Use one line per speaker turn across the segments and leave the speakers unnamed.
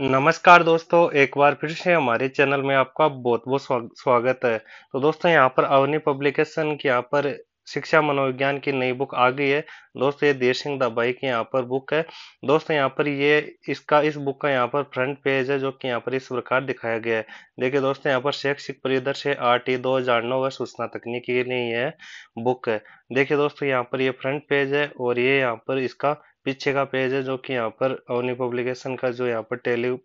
नमस्कार दोस्तों एक बार फिर से हमारे चैनल में आपका बहुत बहुत स्वागत है तो दोस्तों यहाँ पर अवनी पब्लिकेशन की यहाँ पर शिक्षा मनोविज्ञान की नई बुक आ गई है दोस्तों ये देर सिंह दबाई की यहाँ पर बुक है दोस्तों यहाँ पर ये इसका इस बुक का यहाँ पर फ्रंट पेज है जो कि यहाँ पर इस प्रकार दिखाया गया है देखिए दोस्तों यहाँ पर शैक्षिक परिदर्श आर टी दो हजार नौ व सूचना तकनीकी के लिए यह बुक है देखिए दोस्तों यहाँ पर ये फ्रंट पेज है और ये यहाँ पर इसका पीछे का पेज है जो कि यहाँ पर अवनी पब्लिकेशन का जो यहाँ पर टेली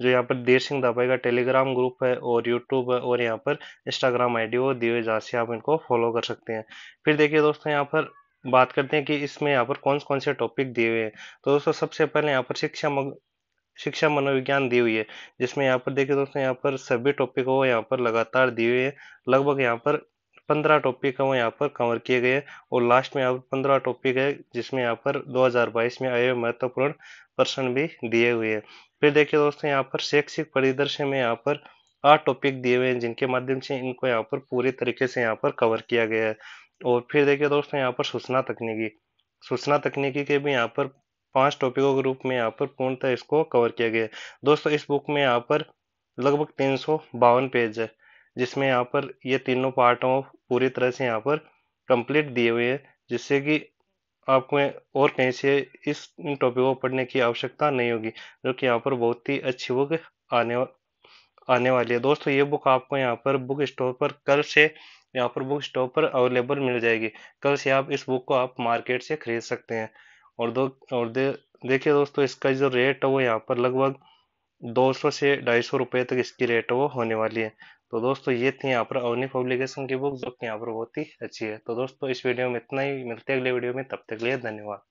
जो यहाँ पर देर सिंह दाबाई का टेलीग्राम ग्रुप है और यूट्यूब है और यहाँ पर इंस्टाग्राम आईडी और दिए हुए जहाँ से आप इनको फॉलो कर सकते हैं फिर देखिए दोस्तों यहाँ पर बात करते हैं कि इसमें यहाँ पर कौन कौन से टॉपिक दिए हुए हैं तो दोस्तों सबसे पहले यहाँ पर शिक्षा मग... शिक्षा मनोविज्ञान दी हुई है जिसमें यहाँ पर देखिए दोस्तों यहाँ पर सभी टॉपिक वो यहाँ पर लगातार दिए हुए हैं लगभग यहाँ पर पंद्रह टॉपिक वो यहाँ पर कवर किए गए और लास्ट में यहाँ पर पंद्रह टॉपिक है जिसमें यहाँ पर 2022 में आए हुए महत्वपूर्ण प्रश्न भी दिए हुए हैं फिर देखिए दोस्तों यहाँ पर शैक्षिक परिदृश्य में यहाँ पर आठ टॉपिक दिए हुए हैं जिनके माध्यम से इनको यहाँ पर पूरी तरीके से यहाँ पर कवर किया गया है और फिर देखिए दोस्तों यहाँ पर सूचना तकनीकी सूचना तकनीकी के भी यहाँ पर पांच टॉपिकों के रूप में यहाँ पर पूर्णतः इसको कवर किया गया है दोस्तों इस बुक में यहाँ पर लगभग तीन सौ बावन पेज है जिसमें यहाँ पर ये तीनों पार्टों पूरी तरह से यहाँ पर कंप्लीट दिए हुए हैं जिससे कि आपको और कहीं से इस टॉपिक को पढ़ने की आवश्यकता नहीं होगी जो कि यहाँ पर बहुत ही अच्छी बुक आने वा, आने वाली है दोस्तों ये बुक आपको यहाँ पर बुक स्टोर पर कल से यहाँ पर बुक स्टोर पर अवेलेबल मिल जाएगी कल से आप इस बुक को आप मार्केट से खरीद सकते हैं और दो और दे देखिए दोस्तों इसका जो रेट है वो यहाँ पर लगभग 200 से ढाई सौ रुपये तक इसकी रेट वो होने वाली है तो दोस्तों ये थी यहाँ पर अवनी पब्लिकेशन की बुक जो कि यहाँ पर बहुत ही अच्छी है तो दोस्तों इस वीडियो में इतना ही मिलते हैं अगले वीडियो में तब तक लिए धन्यवाद